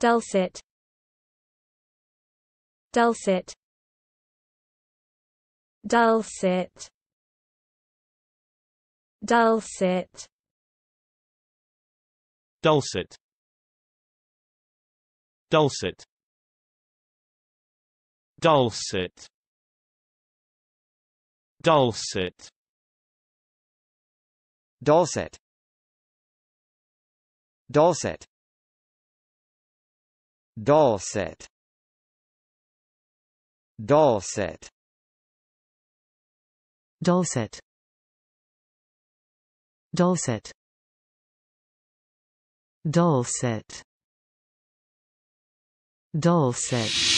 Dulcet Dulcet Dulcet Dulcet Dulcet Dulcet Dulcet Dulcet Dulcet Dulcet Dulcet Dulcet Dulcet Dulcet Dulcet Dulcet